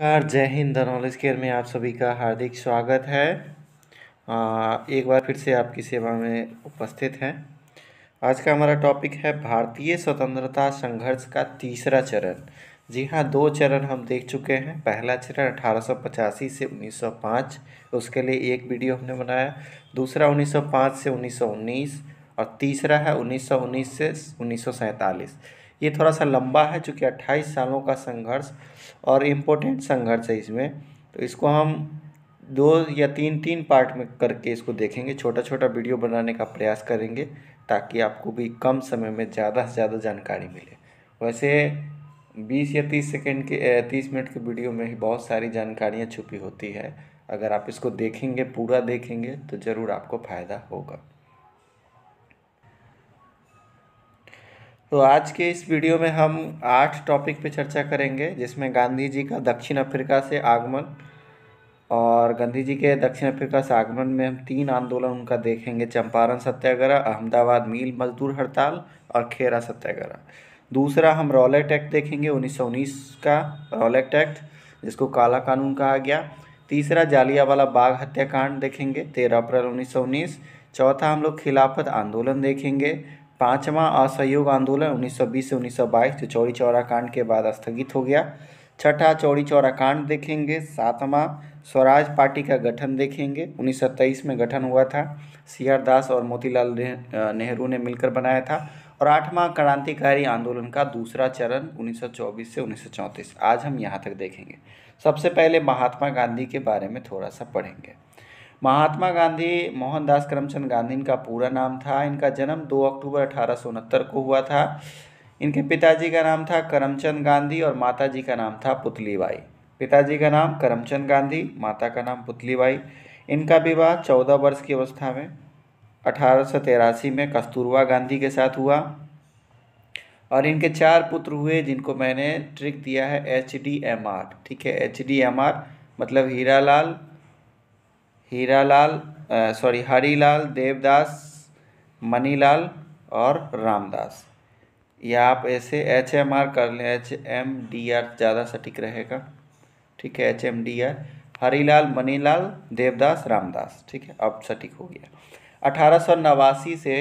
नमस्कार जय Hind the knowledge care में आप सभी का हार्दिक स्वागत है आ, एक बार फिर से आपकी सेवा में उपस्थित हैं आज का हमारा टॉपिक है भारतीय स्वतंत्रता संघर्ष का तीसरा चरण जी हाँ दो चरण हम देख चुके हैं पहला चरण अठारह से 1905 उसके लिए एक वीडियो हमने बनाया दूसरा 1905 से 1919 और तीसरा है 1919 से उन्नीस ये थोड़ा सा लंबा है चूँकि अट्ठाईस सालों का संघर्ष और इम्पोर्टेंट संघर्ष है इसमें तो इसको हम दो या तीन तीन पार्ट में करके इसको देखेंगे छोटा छोटा वीडियो बनाने का प्रयास करेंगे ताकि आपको भी कम समय में ज़्यादा से ज़्यादा जानकारी मिले वैसे बीस या तीस सेकेंड के तीस मिनट के वीडियो में ही बहुत सारी जानकारियाँ छुपी होती है अगर आप इसको देखेंगे पूरा देखेंगे तो ज़रूर आपको फ़ायदा होगा तो आज के इस वीडियो में हम आठ टॉपिक पे चर्चा करेंगे जिसमें गांधी जी का दक्षिण अफ्रीका से आगमन और गांधी जी के दक्षिण अफ्रीका से आगमन में हम तीन आंदोलन उनका देखेंगे चंपारण सत्याग्रह अहमदाबाद मील मजदूर हड़ताल और खेरा सत्याग्रह दूसरा हम रॉलेट एक्ट देखेंगे 1919 का रॉलेट एक्ट जिसको काला कानून कहा गया तीसरा जालियावाला बाग हत्याकांड देखेंगे तेरह अप्रैल 1919 चौथा हम लोग खिलाफत आंदोलन देखेंगे पाँचवा असहयोग आंदोलन 1920 से बाईस जो चौरी चौरा कांड के बाद स्थगित हो गया छठा चौरी चौरा कांड देखेंगे सातवां स्वराज पार्टी का गठन देखेंगे 1923 में गठन हुआ था सी आर दास और मोतीलाल नेहरू ने मिलकर बनाया था और आठवां क्रांतिकारी आंदोलन का दूसरा चरण 1924 से 1934 आज हम यहाँ तक देखेंगे सबसे पहले महात्मा गांधी के बारे में थोड़ा सा पढ़ेंगे महात्मा गांधी मोहनदास करमचंद गांधी इनका पूरा नाम था इनका जन्म 2 अक्टूबर अठारह को हुआ था इनके पिताजी का नाम था करमचंद गांधी और माताजी का नाम था पुतलीबाई पिताजी का नाम करमचंद गांधी माता का नाम पुतलीबाई इनका विवाह चौदह वर्ष की अवस्था में अठारह में कस्तूरबा गांधी के साथ हुआ और इनके चार पुत्र हुए जिनको मैंने ट्रिक दिया है एच डी एम आर ठीक है एच डी एम आर मतलब हीरालाल सॉरी हरीलाल देवदास मनीलाल और रामदास या आप ऐसे एच एम आर कर लें एच एम डी आर ज़्यादा सटीक रहेगा ठीक है H M D R Harilal Manilal Devdas Ramdas ठीक है अब सटीक हो गया अठारह सौ नवासी से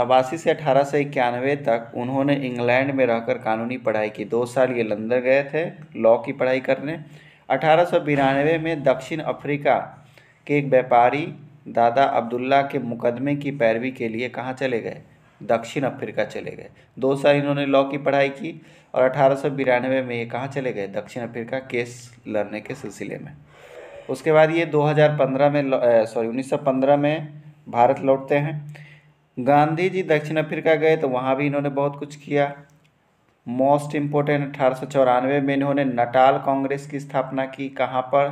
नवासी से अठारह सौ इक्यानवे तक उन्होंने इंग्लैंड में रहकर कानूनी पढ़ाई की दो साल ये लंदन गए थे लॉ की पढ़ाई करने अठारह में दक्षिण अफ्रीका के एक व्यापारी दादा अब्दुल्ला के मुकदमे की पैरवी के लिए कहाँ चले गए दक्षिण अफ्रीका चले गए दो साल इन्होंने लॉ की पढ़ाई की और अठारह में ये कहाँ चले गए दक्षिण अफ्रीका केस लड़ने के सिलसिले में उसके बाद ये 2015 में सॉरी 1915 में भारत लौटते हैं गांधी जी दक्षिण अफ्रीका गए तो वहाँ भी इन्होंने बहुत कुछ किया मोस्ट इम्पोर्टेंट अठारह में इन्होंने नटाल कांग्रेस की स्थापना की कहाँ पर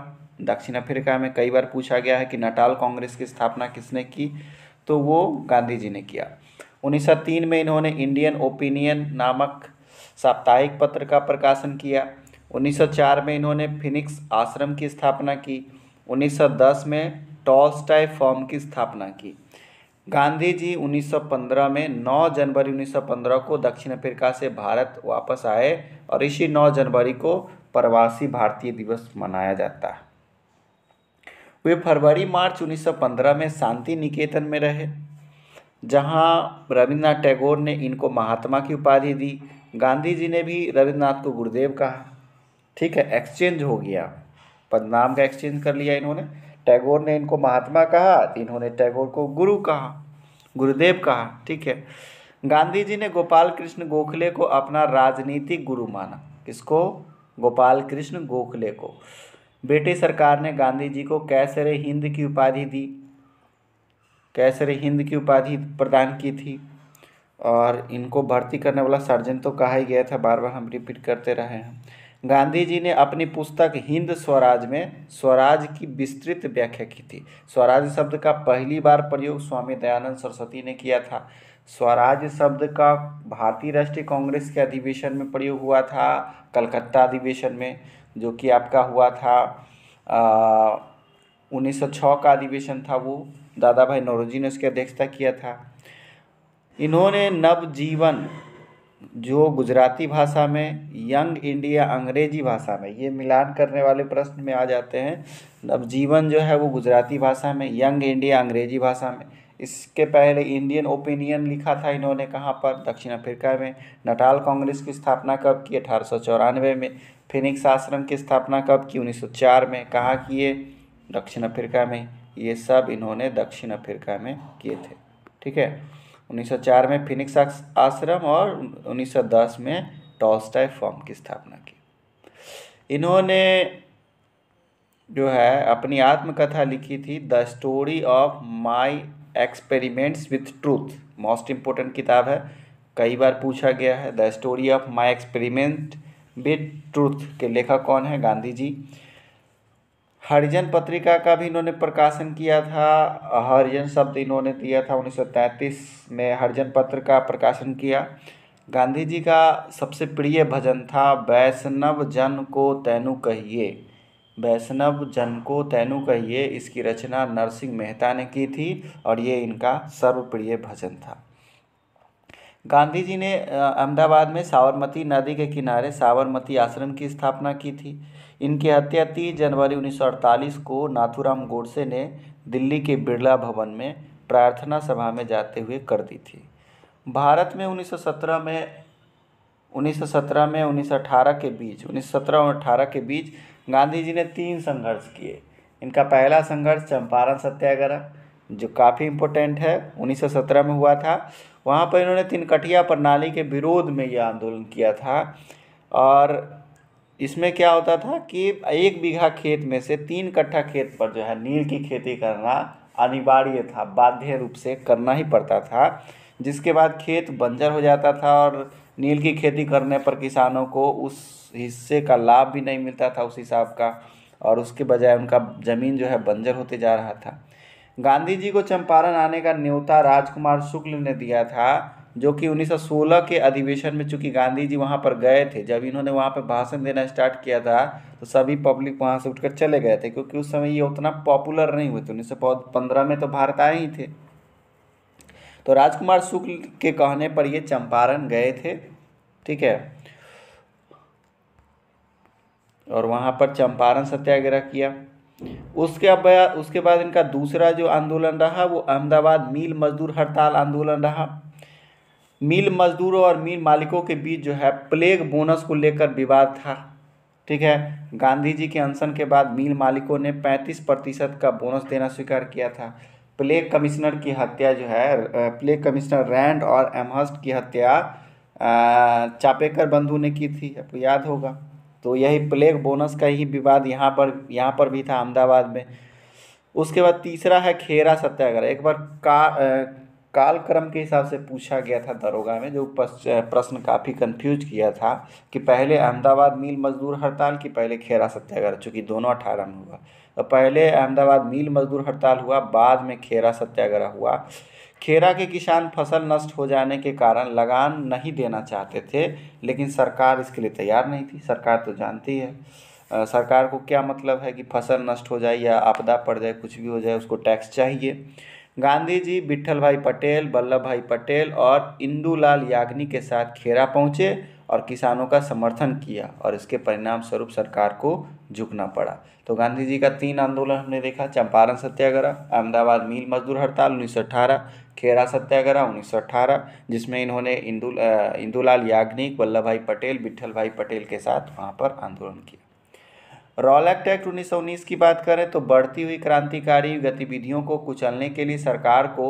दक्षिण अफ्रीका में कई बार पूछा गया है कि नटाल कांग्रेस की स्थापना किसने की तो वो गांधी जी ने किया 1903 में इन्होंने इंडियन ओपिनियन नामक साप्ताहिक पत्र का प्रकाशन किया 1904 में इन्होंने फिनिक्स आश्रम की स्थापना की 1910 में टॉल्स्टाई फॉर्म की स्थापना की गांधी जी 1915 में 9 जनवरी 1915 को दक्षिण अफ्रीका से भारत वापस आए और इसी 9 जनवरी को प्रवासी भारतीय दिवस मनाया जाता है वे फरवरी मार्च 1915 में शांति निकेतन में रहे जहां रविन्द्रनाथ टैगोर ने इनको महात्मा की उपाधि दी गांधी जी ने भी रविन्द्रनाथ को गुरुदेव कहा ठीक है एक्सचेंज हो गया पदनाम का एक्सचेंज कर लिया इन्होंने टैगोर ने इनको महात्मा कहा इन्होंने टैगोर को गुरु कहा गुरुदेव कहा ठीक है गांधी जी ने गोपाल कृष्ण गोखले को अपना राजनीतिक गुरु माना किसको गोपाल कृष्ण गोखले को ब्रिटिश सरकार ने गांधी जी को कैसरे हिंद की उपाधि दी कैसरे हिंद की उपाधि प्रदान की थी और इनको भर्ती करने वाला सर्जन तो कहा ही गया था बार बार हम रिपीट करते रहे हैं गांधी जी ने अपनी पुस्तक हिंद स्वराज में स्वराज की विस्तृत व्याख्या की थी स्वराज शब्द का पहली बार प्रयोग स्वामी दयानंद सरस्वती ने किया था स्वराज शब्द का भारतीय राष्ट्रीय कांग्रेस के अधिवेशन में प्रयोग हुआ था कलकत्ता अधिवेशन में जो कि आपका हुआ था उन्नीस का अधिवेशन था वो दादा भाई नौरोजी ने उसकी अध्यक्षता किया था इन्होंने नवजीवन जो गुजराती भाषा में यंग इंडिया अंग्रेजी भाषा में ये मिलान करने वाले प्रश्न में आ जाते हैं नवजीवन जो है वो गुजराती भाषा में यंग इंडिया अंग्रेजी भाषा में इसके पहले इंडियन ओपिनियन लिखा था इन्होंने कहाँ पर दक्षिण अफ्रीका में नटाल कांग्रेस की स्थापना कब की अठारह में फिनिक्स आश्रम की स्थापना कब की उन्नीस में कहाँ किए दक्षिण अफ्रीका में ये सब इन्होंने दक्षिण अफ्रीका में किए थे ठीक है 1904 में फिनिक्स आश्रम और 1910 में टॉलस्टाय फॉर्म की स्थापना की इन्होंने जो है अपनी आत्मकथा लिखी थी the story of my experiments with truth most important किताब है कई बार पूछा गया है the story of my experiment with truth के लेखक कौन है गांधी जी हरिजन पत्रिका का भी इन्होंने प्रकाशन किया था हरिजन शब्द इन्होंने दिया था 1933 में हरिजन पत्र का प्रकाशन किया गांधी जी का सबसे प्रिय भजन था वैष्णव जन को तैनु कहिए वैष्णव जन को तैनु कहिए इसकी रचना नरसिंह मेहता ने की थी और ये इनका सर्वप्रिय भजन था गांधी जी ने अहमदाबाद में साबरमती नदी के किनारे साबरमती आश्रम की स्थापना की थी इनकी हत्या तीस जनवरी 1948 को नाथुराम गोडसे ने दिल्ली के बिरला भवन में प्रार्थना सभा में जाते हुए कर दी थी भारत में 1917 में 1917 में 1918 के बीच 1917 और अठारह के बीच गांधी जी ने तीन संघर्ष किए इनका पहला संघर्ष चंपारण सत्याग्रह जो काफ़ी इम्पोर्टेंट है 1917 में हुआ था वहाँ पर इन्होंने तिनकटिया प्रणाली के विरोध में यह आंदोलन किया था और इसमें क्या होता था कि एक बीघा खेत में से तीन कट्ठा खेत पर जो है नील की खेती करना अनिवार्य था बाध्य रूप से करना ही पड़ता था जिसके बाद खेत बंजर हो जाता था और नील की खेती करने पर किसानों को उस हिस्से का लाभ भी नहीं मिलता था उस हिसाब का और उसके बजाय उनका ज़मीन जो है बंजर होते जा रहा था गांधी जी को चंपारण आने का न्योता राजकुमार शुक्ल ने दिया था जो कि 1916 के अधिवेशन में चूंकि गांधी जी वहाँ पर गए थे जब इन्होंने वहाँ पर भाषण देना स्टार्ट किया था तो सभी पब्लिक वहाँ से उठकर चले गए थे क्योंकि उस समय ये उतना पॉपुलर नहीं हुए थे उन्नीस सौ में तो भारत आए ही थे तो राजकुमार शुक्ल के कहने पर ये चंपारण गए थे ठीक है और वहाँ पर चंपारण सत्याग्रह किया उसके बाद उसके बाद इनका दूसरा जो आंदोलन रहा वो अहमदाबाद मिल मजदूर हड़ताल आंदोलन रहा मिल मजदूरों और मिल मालिकों के बीच जो है प्लेग बोनस को लेकर विवाद था ठीक है गांधी जी के अनशन के बाद मिल मालिकों ने 35 प्रतिशत का बोनस देना स्वीकार किया था प्लेग कमिश्नर की हत्या जो है प्लेग कमिश्नर रैंड और एमहस्ट की हत्या चापेकर बंधु ने की थी आपको याद होगा तो यही प्लेग बोनस का ही विवाद यहाँ पर यहाँ पर भी था अहमदाबाद में उसके बाद तीसरा है खेरा सत्याग्रह एक बार का कालक्रम के हिसाब से पूछा गया था दरोगा में जो प्रश्न काफ़ी कंफ्यूज किया था कि पहले अहमदाबाद मिल मजदूर हड़ताल की पहले खेरा सत्याग्रह चूँकि दोनों अठारह में हुआ तो पहले अहमदाबाद मिल मजदूर हड़ताल हुआ बाद में खेरा सत्याग्रह हुआ खेरा के किसान फसल नष्ट हो जाने के कारण लगान नहीं देना चाहते थे लेकिन सरकार इसके लिए तैयार नहीं थी सरकार तो जानती है आ, सरकार को क्या मतलब है कि फसल नष्ट हो जाए या आपदा पड़ जाए कुछ भी हो जाए उसको टैक्स चाहिए गांधी जी विट्ठल भाई पटेल वल्लभ भाई पटेल और इंदूलाल याग्नि के साथ खेरा पहुँचे और किसानों का समर्थन किया और इसके परिणाम स्वरूप सरकार को झुकना पड़ा तो गांधी जी का तीन आंदोलन हमने देखा चंपारण सत्याग्रह अहमदाबाद मील मजदूर हड़ताल उन्नीस खेरा सत्याग्रह 1918 जिसमें इन्होंने इंदू इंदूलाल याग्निक वल्लभ भाई पटेल विट्ठल भाई पटेल के साथ वहाँ पर आंदोलन किया रॉल एक्ट एक्ट उन्नीस की बात करें तो बढ़ती हुई क्रांतिकारी गतिविधियों को कुचलने के लिए सरकार को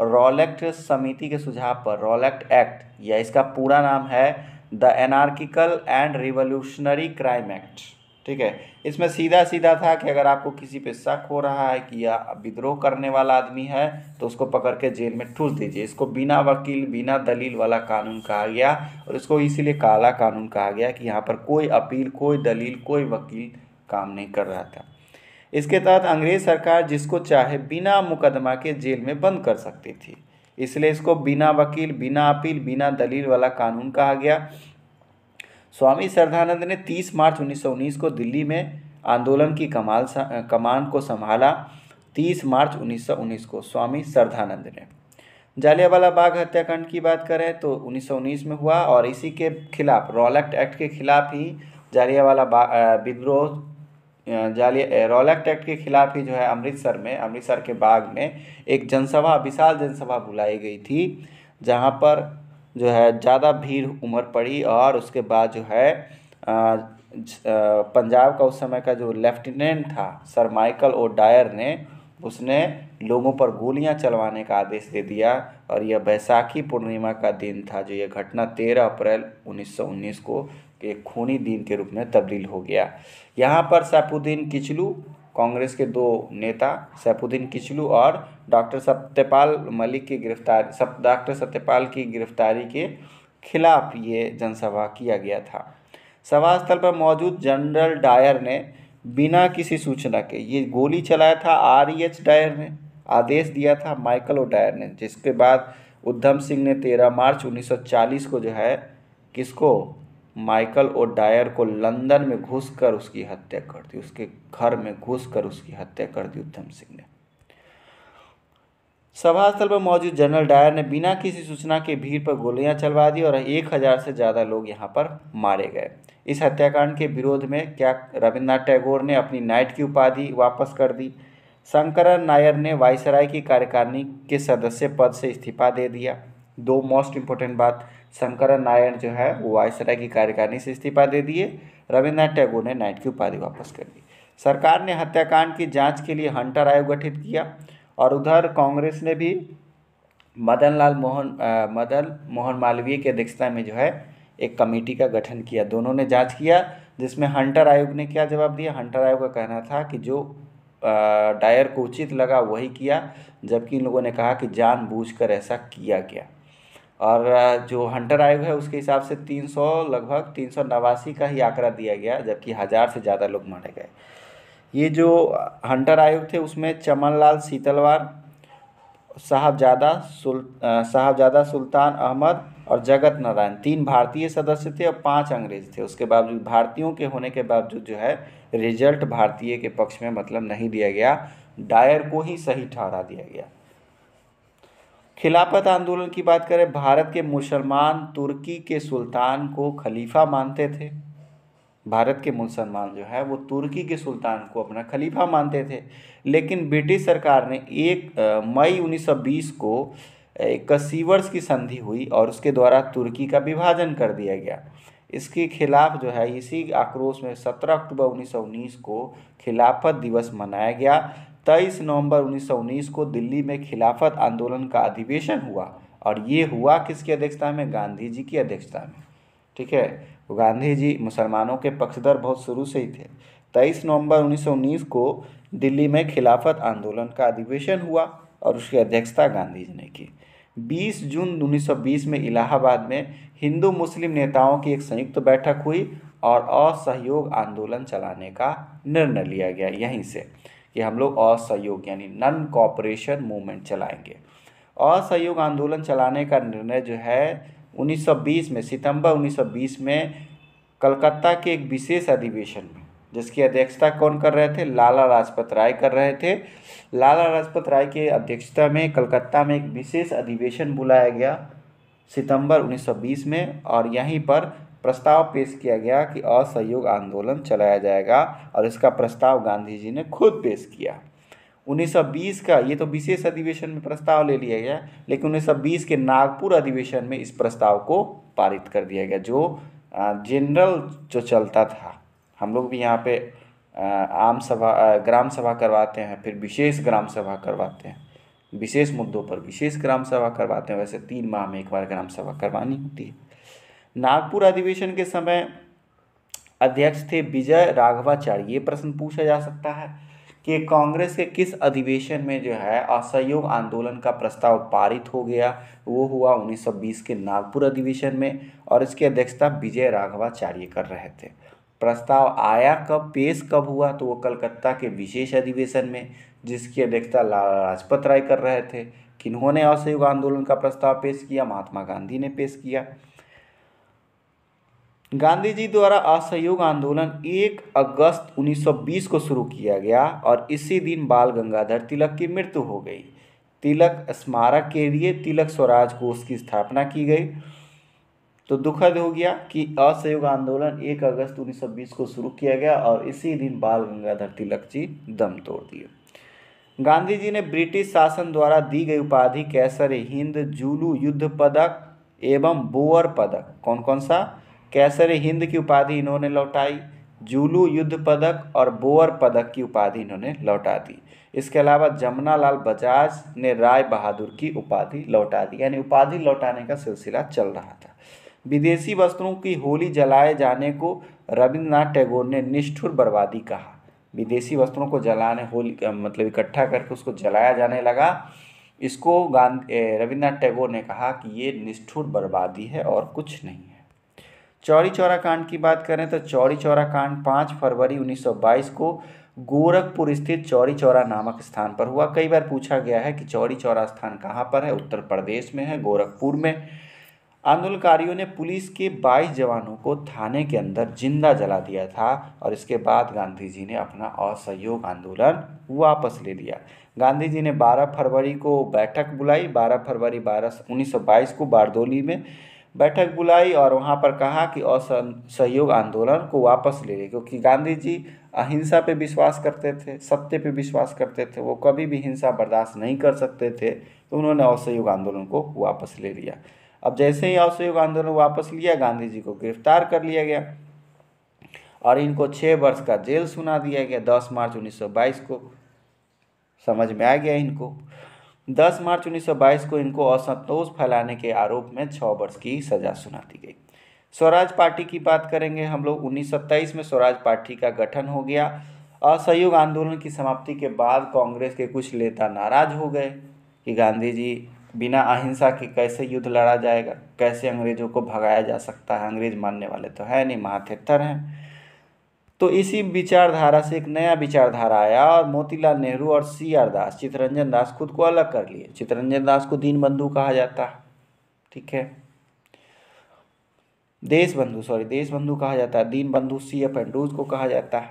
रॉल एक्ट समिति के सुझाव पर रॉल एक्ट एक्ट या इसका पूरा नाम है the anarchical and revolutionary crime act ठीक है इसमें सीधा सीधा था कि अगर आपको किसी पे शक हो रहा है कि यह विद्रोह करने वाला आदमी है तो उसको पकड़ के जेल में ठूस दीजिए इसको बिना वकील बिना दलील वाला कानून कहा गया और इसको इसीलिए काला कानून कहा गया कि यहाँ पर कोई अपील कोई दलील कोई वकील काम नहीं कर रहा था इसके तहत अंग्रेज सरकार जिसको चाहे बिना मुकदमा के जेल में बंद कर सकती थी इसलिए इसको बिना वकील बिना अपील बिना दलील वाला कानून कहा गया स्वामी श्रद्धानंद ने 30 मार्च 1919 को दिल्ली में आंदोलन की कमाल कमान को संभाला 30 मार्च 1919 को स्वामी श्रद्धानंद ने जालियावाला बाग हत्याकांड की बात करें तो 1919 में हुआ और इसी के खिलाफ रॉल एक्ट के खिलाफ ही जालियावाला विद्रोह जालिया रॉलेक्ट एक्ट के खिलाफ ही जो है अमृतसर में अमृतसर के बाग में एक जनसभा विशाल जनसभा बुलाई गई थी जहाँ पर जो है ज़्यादा भीड़ उमड़ पड़ी और उसके बाद जो है पंजाब का उस समय का जो लेफ्टिनेंट था सर माइकल ओ डायर ने उसने लोगों पर गोलियां चलवाने का आदेश दे दिया और यह बैसाखी पूर्णिमा का दिन था जो यह घटना 13 अप्रैल 1919 को एक खूनी दिन के रूप में तब्दील हो गया यहाँ पर सैपुद्दीन किचलू कांग्रेस के दो नेता सैफुद्दीन किचलू और डॉक्टर सत्यपाल मलिक की गिरफ्तारी सब डॉक्टर सत्यपाल की गिरफ्तारी के खिलाफ ये जनसभा किया गया था सभा स्थल पर मौजूद जनरल डायर ने बिना किसी सूचना के ये गोली चलाया था आर ई एच डायर ने आदेश दिया था माइकल ओ डायर ने जिसके बाद उद्धम सिंह ने 13 मार्च 1940 को जो है किसको माइकल ओ डायर को लंदन में घुसकर उसकी हत्या कर दी उसके घर में घुसकर उसकी हत्या कर दी उद्धम सिंह ने सभास्थल पर मौजूद जनरल डायर ने बिना किसी सूचना के भीड़ पर गोलियां चलवा दी और एक हज़ार से ज़्यादा लोग यहां पर मारे गए इस हत्याकांड के विरोध में क्या रविन्द्रनाथ टैगोर ने अपनी नाइट की उपाधि वापस कर दी शंकरन नायर ने वायसराय की कार्यकारिणी के सदस्य पद से इस्तीफा दे दिया दो मोस्ट इम्पोर्टेंट बात शंकर नारायण जो है वो वायसराय की कार्यकारिणी से इस्तीफा दे दिए रविन्द्रनाथ टैगोर ने नाइट की उपाधि वापस कर दी सरकार ने हत्याकांड की जांच के लिए हंटर आयोग गठित किया और उधर कांग्रेस ने भी मदन लाल मोहन मदन मोहन मालवीय की अध्यक्षता में जो है एक कमेटी का गठन किया दोनों ने जांच किया जिसमें हंटर आयोग ने क्या जवाब दिया हंटर आयोग का कहना था कि जो डायर को उचित लगा वही किया जबकि इन लोगों ने कहा कि जानबूझकर ऐसा किया गया और जो हंटर आयोग है उसके हिसाब से 300 लगभग तीन सौ नवासी का ही आंकड़ा दिया गया जबकि हज़ार से ज़्यादा लोग मारे गए ये जो हंटर आयोग थे उसमें चमनलाल सीतलवार साहबजादा सुल साहबजादा सुल्तान अहमद और जगत नारायण तीन भारतीय सदस्य थे और पांच अंग्रेज थे उसके बावजूद भारतीयों के होने के बावजूद जो है रिजल्ट भारतीय के पक्ष में मतलब नहीं दिया गया डायर को ही सही ठहरा दिया गया खिलाफत आंदोलन की बात करें भारत के मुसलमान तुर्की के सुल्तान को खलीफा मानते थे भारत के मुसलमान जो है वो तुर्की के सुल्तान को अपना खलीफा मानते थे लेकिन ब्रिटिश सरकार ने एक मई 1920 को कसीवर्स की संधि हुई और उसके द्वारा तुर्की का विभाजन कर दिया गया इसके खिलाफ जो है इसी आक्रोश में 17 अक्टूबर 1919 को खिलाफत दिवस मनाया गया तेईस नवंबर 1919 को दिल्ली में खिलाफत आंदोलन का अधिवेशन हुआ और ये हुआ किसकी अध्यक्षता में गांधी जी की अध्यक्षता में ठीक है तो गांधी जी मुसलमानों के पक्षधर बहुत शुरू से ही थे तेईस नवंबर 1919 को दिल्ली में खिलाफत आंदोलन का अधिवेशन हुआ और उसकी अध्यक्षता गांधी जी ने की 20 जून 1920 में इलाहाबाद में हिंदू मुस्लिम नेताओं की एक संयुक्त बैठक हुई और असहयोग आंदोलन चलाने का निर्णय लिया गया यहीं से कि हम लोग असहयोग यानी नन कॉपरेशन मूवमेंट चलाएंगे असहयोग आंदोलन चलाने का निर्णय जो है 1920 में सितंबर 1920 में कलकत्ता के एक विशेष अधिवेशन में जिसकी अध्यक्षता कौन कर रहे थे लाला लाजपत राय कर रहे थे लाला लाजपत राय के अध्यक्षता में कलकत्ता में एक विशेष अधिवेशन बुलाया गया सितंबर 1920 में और यहीं पर प्रस्ताव पेश किया गया कि असहयोग आंदोलन चलाया जाएगा और इसका प्रस्ताव गांधी जी ने खुद पेश किया 1920 का ये तो विशेष अधिवेशन में प्रस्ताव ले लिया गया लेकिन 1920 के नागपुर अधिवेशन में इस प्रस्ताव को पारित कर दिया गया जो जनरल जो चलता था हम लोग भी यहाँ पे आम सभा ग्राम सभा करवाते हैं फिर विशेष ग्राम सभा करवाते हैं विशेष मुद्दों पर विशेष ग्राम सभा करवाते हैं वैसे तीन माह में एक बार ग्राम सभा करवानी होती है नागपुर अधिवेशन के समय अध्यक्ष थे विजय राघवाचार्य ये प्रश्न पूछा जा सकता है कि कांग्रेस के किस अधिवेशन में जो है असहयोग आंदोलन का प्रस्ताव पारित हो गया वो हुआ 1920 के नागपुर अधिवेशन में और इसकी अध्यक्षता विजय राघवाचार्य कर रहे थे प्रस्ताव आया कब पेश कब हुआ तो वो कलकत्ता के विशेष अधिवेशन में जिसकी अध्यक्षता लाला लाजपत राय कर रहे थे किन्होंने असहयोग आंदोलन का प्रस्ताव पेश किया महात्मा गांधी ने पेश किया गांधी जी द्वारा असहयोग आंदोलन 1 अगस्त 1920 को शुरू किया गया और इसी दिन बाल गंगाधर तिलक की मृत्यु हो गई तिलक स्मारक के लिए तिलक स्वराज कोष की स्थापना की गई तो दुखद हो गया कि असहयोग आंदोलन 1 अगस्त 1920 को शुरू किया गया और इसी दिन बाल गंगाधर तिलक जी दम तोड़ दिए गांधी जी ने ब्रिटिश शासन द्वारा दी गई उपाधि कैसर हिंद जूलू युद्ध पदक एवं बोअर पदक कौन कौन सा कैसर हिंद की उपाधि इन्होंने लौटाई जूलू युद्ध पदक और बोअर पदक की उपाधि इन्होंने लौटा दी इसके अलावा जमुना लाल बजाज ने राय बहादुर की उपाधि लौटा दी यानी उपाधि लौटाने का सिलसिला चल रहा था विदेशी वस्त्रों की होली जलाए जाने को रविन्द्रनाथ टैगोर ने निष्ठुर बर्बादी कहा विदेशी वस्त्रों को जलाने होली मतलब इकट्ठा करके उसको जलाया जाने लगा इसको गांधी रविन्द्रनाथ टैगोर ने कहा कि ये निष्ठुर बर्बादी है और कुछ नहीं है चौरी चौरा कांड की बात करें तो चौरी चौरा कांड पाँच फरवरी 1922 को गोरखपुर स्थित चौरी चौरा नामक स्थान पर हुआ कई बार पूछा गया है कि चौरी चौरा स्थान कहाँ पर है उत्तर प्रदेश में है गोरखपुर में आंदोलनकारियों ने पुलिस के 22 जवानों को थाने के अंदर जिंदा जला दिया था और इसके बाद गांधी जी ने अपना असहयोग आंदोलन वापस ले लिया गांधी जी ने 12 फरवरी को बैठक बुलाई 12 फरवरी बारह उन्नीस को बारदोली में बैठक बुलाई और वहाँ पर कहा कि असहयोग आंदोलन को वापस ले लें क्योंकि गांधी जी अहिंसा पे विश्वास करते थे सत्य पे विश्वास करते थे वो कभी भी हिंसा बर्दाश्त नहीं कर सकते थे तो उन्होंने असहयोग आंदोलन को वापस ले लिया अब जैसे ही असहयोग आंदोलन वापस लिया गांधी जी को गिरफ्तार कर लिया गया और इनको छः वर्ष का जेल सुना दिया गया दस मार्च उन्नीस को समझ में आ गया इनको 10 मार्च 1922 को इनको असंतोष फैलाने के आरोप में छः वर्ष की सजा सुना दी गई स्वराज पार्टी की बात करेंगे हम लोग उन्नीस में स्वराज पार्टी का गठन हो गया असहयोग आंदोलन की समाप्ति के बाद कांग्रेस के कुछ नेता नाराज हो गए कि गांधी जी बिना अहिंसा के कैसे युद्ध लड़ा जाएगा कैसे अंग्रेज़ों को भगाया जा सकता है अंग्रेज मानने वाले तो है नहीं महाथेत्थर हैं तो इसी विचारधारा से एक नया विचारधारा आया और मोतीलाल नेहरू और सी आर दास चित्तरंजन दास खुद को अलग कर लिए चितरंजन दास को दीन बंधु कहा जाता है ठीक है देश बंधु सॉरी देश बंधु कहा जाता है दीन बंधु सी एफ एंड्रूज को कहा जाता है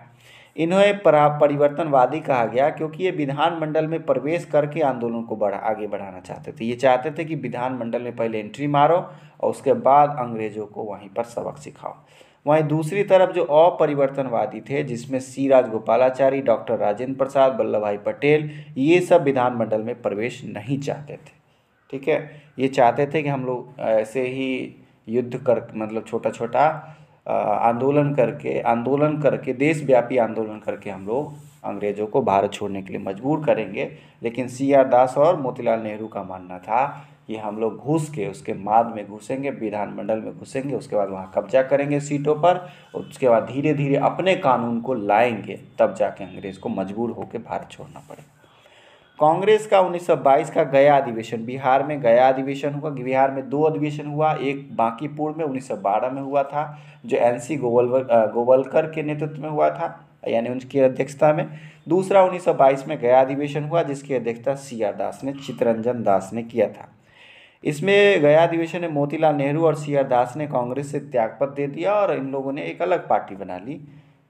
इन्हें परिवर्तनवादी कहा गया क्योंकि ये विधानमंडल में प्रवेश करके आंदोलन को बढ़ा आगे बढ़ाना चाहते थे ये चाहते थे कि विधानमंडल में पहले एंट्री मारो और उसके बाद अंग्रेज़ों को वहीं पर सबक सिखाओ वहीं दूसरी तरफ जो अपरिवर्तनवादी थे जिसमें C Rajagopalachari doctor Rajendra Prasad Vallabhbhai Patel ये सब विधानमंडल में प्रवेश नहीं चाहते थे ठीक है ये चाहते थे कि हम लोग ऐसे ही युद्ध कर मतलब छोटा छोटा आंदोलन करके आंदोलन करके देशव्यापी आंदोलन करके हम लोग अंग्रेज़ों को भारत छोड़ने के लिए मजबूर करेंगे लेकिन सी आर दास और मोतीलाल नेहरू का मानना था कि हम लोग घुस के उसके बाद में घुसेंगे विधानमंडल में घुसेंगे उसके बाद वहाँ कब्जा करेंगे सीटों पर उसके बाद धीरे धीरे अपने कानून को लाएंगे तब जाके अंग्रेज़ को मजबूर होकर भारत छोड़ना पड़ेगा कांग्रेस का 1922 का गया अधिवेशन बिहार में गया अधिवेशन हुआ बिहार में दो अधिवेशन हुआ एक बांकीपुर में 1912 में हुआ था जो एनसी गोवलवर गोवलकर के नेतृत्व में हुआ था यानी उनकी अध्यक्षता में दूसरा 1922 में गया अधिवेशन हुआ जिसकी अध्यक्षता सी आर दास ने चितरंजन दास ने किया था इसमें गया अधिवेशन में मोतीलाल नेहरू और सी आर दास ने कांग्रेस से त्यागपत्र दे दिया और इन लोगों ने एक अलग पार्टी बना ली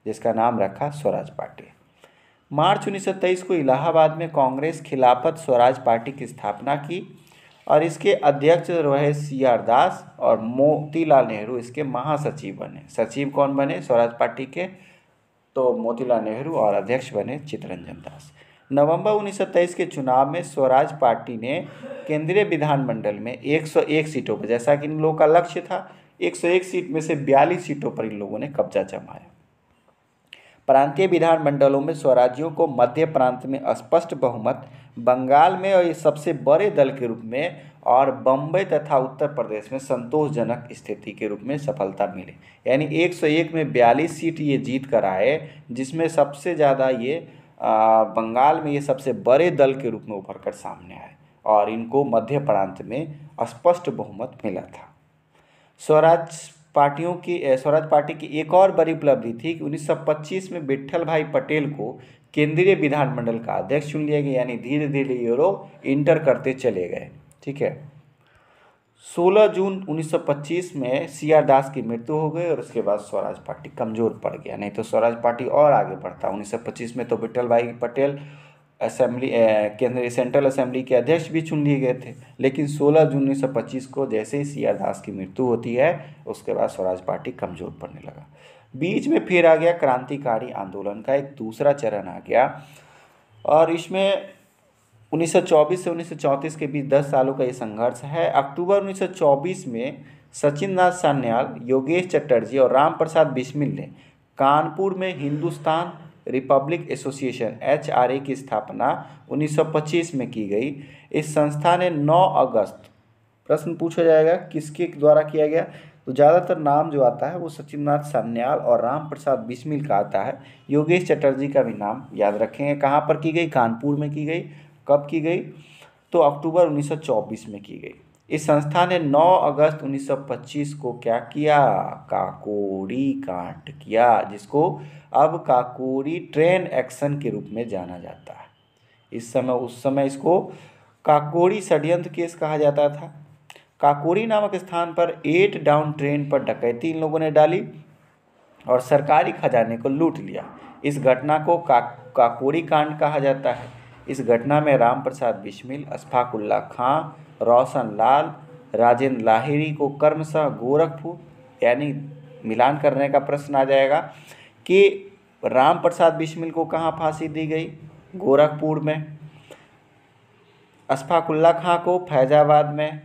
जिसका नाम रखा स्वराज पार्टी मार्च 1923 को इलाहाबाद में कांग्रेस खिलाफत स्वराज पार्टी की स्थापना की और इसके अध्यक्ष रहे सी आर दास और मोतीलाल नेहरू इसके महासचिव बने सचिव कौन बने स्वराज पार्टी के तो मोतीलाल नेहरू और अध्यक्ष बने चितरंजन दास नवंबर 1923 के चुनाव में स्वराज पार्टी ने केंद्रीय विधानमंडल में 101 सीटों पर जैसा कि इन लोगों का लक्ष्य था 101 सीट में से बयालीस सीटों पर इन लोगों ने कब्जा जमाया प्रांतीय विधानमंडलों में स्वराज्यों को मध्य प्रांत में स्पष्ट बहुमत बंगाल में और सबसे बड़े दल के रूप में और बम्बई तथा उत्तर प्रदेश में संतोषजनक स्थिति के रूप में सफलता मिली यानी 101 में बयालीस सीट ये जीत कर आए जिसमें सबसे ज़्यादा ये बंगाल में ये सबसे बड़े दल के रूप में उभर कर सामने आए और इनको मध्य प्रांत में स्पष्ट बहुमत मिला था स्वराज पार्टियों की स्वराज पार्टी की एक और बड़ी उपलब्धि थी कि 1925 में विट्ठल भाई पटेल को केंद्रीय विधानमंडल का अध्यक्ष चुन लिया गया यानी धीरे धीरे ये लोग इंटर करते चले गए ठीक है 16 जून 1925 में सी आर दास की मृत्यु हो गई और उसके बाद स्वराज पार्टी कमज़ोर पड़ गया नहीं तो स्वराज पार्टी और आगे बढ़ता 1925 में तो विट्ठल भाई पटेल असेंबली केंद्रीय सेंट्रल असेंबली के अध्यक्ष भी चुन लिए गए थे लेकिन 16 जून 1925 को जैसे ही सी आर दास की मृत्यु होती है उसके बाद स्वराज पार्टी कमज़ोर पड़ने लगा बीच में फिर आ गया क्रांतिकारी आंदोलन का एक दूसरा चरण आ गया और इसमें 1924 से 1934 के बीच 10 सालों का ये संघर्ष है अक्टूबर 1924 में सचिन नाथ सान्याल योगेश चटर्जी और राम प्रसाद बिस्मिल ने कानपुर में हिंदुस्तान रिपब्लिक एसोसिएशन एच की स्थापना 1925 में की गई इस संस्था ने 9 अगस्त प्रश्न पूछा जाएगा किसके द्वारा किया गया तो ज़्यादातर नाम जो आता है वो सचिन नाथ सान्याल और राम प्रसाद बिस्मिल का आता है योगेश चटर्जी का भी नाम याद रखेंगे कहाँ पर की गई कानपुर में की गई कब की गई तो अक्टूबर 1924 में की गई इस संस्था ने 9 अगस्त 1925 को क्या किया काकोरी कांड किया जिसको अब काकोरी ट्रेन एक्शन के रूप में जाना जाता है इस समय उस समय इसको काकोरी षडयंत्र केस कहा जाता था काकोरी नामक स्थान पर एट डाउन ट्रेन पर डकैती इन लोगों ने डाली और सरकारी खजाने को लूट लिया इस घटना को का, काकोरी कांड कहा जाता है इस घटना में राम प्रसाद बिश्मिल अशफाकुल्ला खां रोशन लाल राजेंद्र लाहिरी को कर्मशः गोरखपुर यानी मिलान करने का प्रश्न आ जाएगा कि राम प्रसाद बिश्मिल को कहाँ फांसी दी गई गोरखपुर में अशफाकुल्ला खां को फैजाबाद में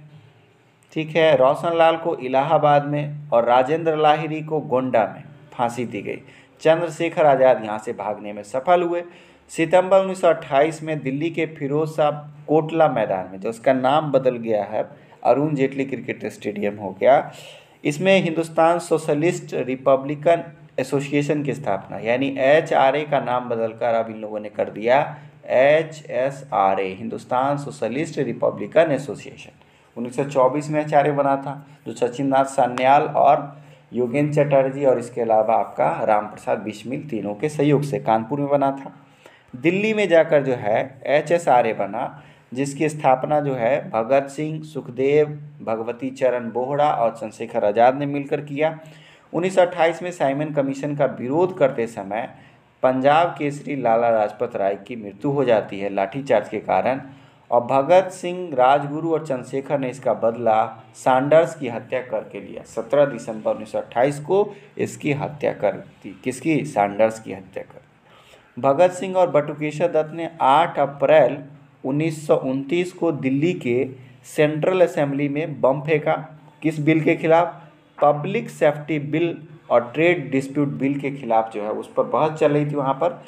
ठीक है रोशन लाल को इलाहाबाद में और राजेंद्र लाहिरी को गोंडा में फांसी दी गई चंद्रशेखर आज़ाद यहाँ से भागने में सफल हुए सितंबर 1928 में दिल्ली के फिरोज साहब कोटला मैदान में जो उसका नाम बदल गया है अरुण जेटली क्रिकेट स्टेडियम हो गया इसमें हिंदुस्तान सोशलिस्ट रिपब्लिकन एसोसिएशन की स्थापना यानी एच आर ए का नाम बदलकर अब इन लोगों ने कर दिया H S R A Hindustan socialist republican association 1924 में एच आर ए बना था जो सचिन नाथ सान्याल और योगेंद्र चटर्जी और इसके अलावा आपका राम प्रसाद तीनों के सहयोग से कानपुर में बना था दिल्ली में जाकर जो है एच एस आर ए बना जिसकी स्थापना जो है भगत सिंह सुखदेव भगवती चरण बोहड़ा और चंद्रशेखर आज़ाद ने मिलकर किया 1928 में साइमन कमीशन का विरोध करते समय पंजाब केसरी लाला लाजपत राय की मृत्यु हो जाती है लाठीचार्ज के कारण और भगत सिंह राजगुरु और चंद्रशेखर ने इसका बदला सांडर्स की हत्या करके लिया 17 दिसंबर 1928 को इसकी हत्या कर दी किसकी सांडर्स की हत्या कर भगत सिंह और बटुकेश्वर दत्त ने 8 अप्रैल उन्नीस को दिल्ली के सेंट्रल असेंबली में बम फेंका किस बिल के खिलाफ पब्लिक सेफ्टी बिल और ट्रेड डिस्प्यूट बिल के खिलाफ जो है उस पर बहस चल रही थी वहाँ पर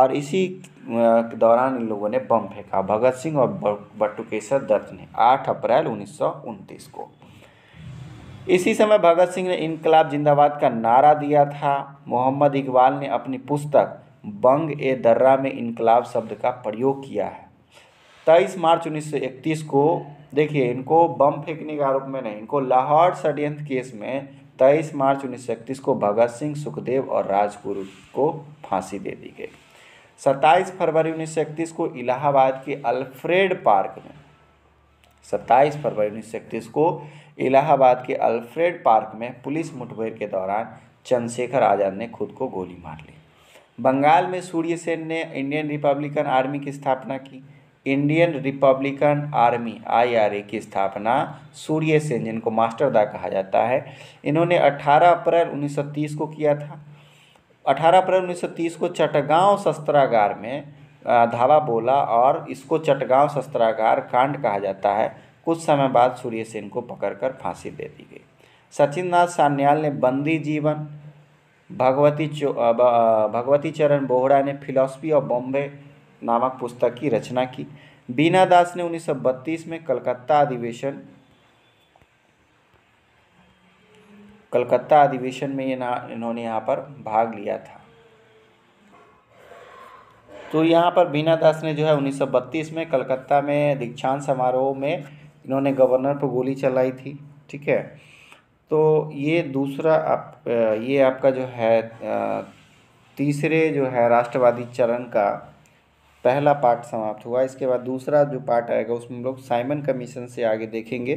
और इसी दौरान इन लोगों ने बम फेंका भगत सिंह और बटुकेश्वर दत्त ने 8 अप्रैल उन्नीस को इसी समय भगत सिंह ने इनकलाब जिंदाबाद का नारा दिया था मोहम्मद इकबाल ने अपनी पुस्तक बंग ए दर्रा में इनकलाब शब्द का प्रयोग किया है तेईस मार्च 1931 को देखिए इनको बम फेंकने के आरोप में नहीं इनको लाहौर षड्यंत्र केस में 23 मार्च उन्नीस को भगत सिंह सुखदेव और राजगुरु को फांसी दे दी गई 27 फरवरी उन्नीस को इलाहाबाद के अल्फ्रेड पार्क में 27 फरवरी उन्नीस को इलाहाबाद के अल्फ्रेड पार्क में पुलिस मुठभेड़ के दौरान चंद्रशेखर आज़ाद ने खुद को गोली मार ली बंगाल में सूर्य सेन ने इंडियन रिपब्लिकन आर्मी की स्थापना की इंडियन रिपब्लिकन आर्मी आईआरए की स्थापना सूर्य सेन जिनको मास्टरदा कहा जाता है इन्होंने 18 अप्रैल 1930 को किया था 18 अप्रैल 1930 को चटगांव शस्त्रागार में धावा बोला और इसको चटगांव शस्त्रागार कांड कहा जाता है कुछ समय बाद सूर्य सेन को पकड़कर फांसी दे दी गई सचिन नाथ सान्याल ने बंदी जीवन भगवती भगवती चरण बोहरा ने फिलॉसफी ऑफ बॉम्बे नामक पुस्तक की रचना की बीना दास ने 1932 में कलकत्ता अधिवेशन कलकत्ता अधिवेशन में ये ना इन्होंने यहाँ पर भाग लिया था तो यहाँ पर बीना दास ने जो है 1932 में कलकत्ता में दीक्षांत समारोह में इन्होंने गवर्नर पर गोली चलाई थी ठीक है तो ये दूसरा आप ये आपका जो है तीसरे जो है राष्ट्रवादी चरण का पहला पार्ट समाप्त हुआ इसके बाद दूसरा जो पार्ट आएगा उसमें हम लोग साइमन कमीशन से आगे देखेंगे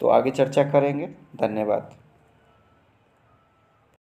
तो आगे चर्चा करेंगे धन्यवाद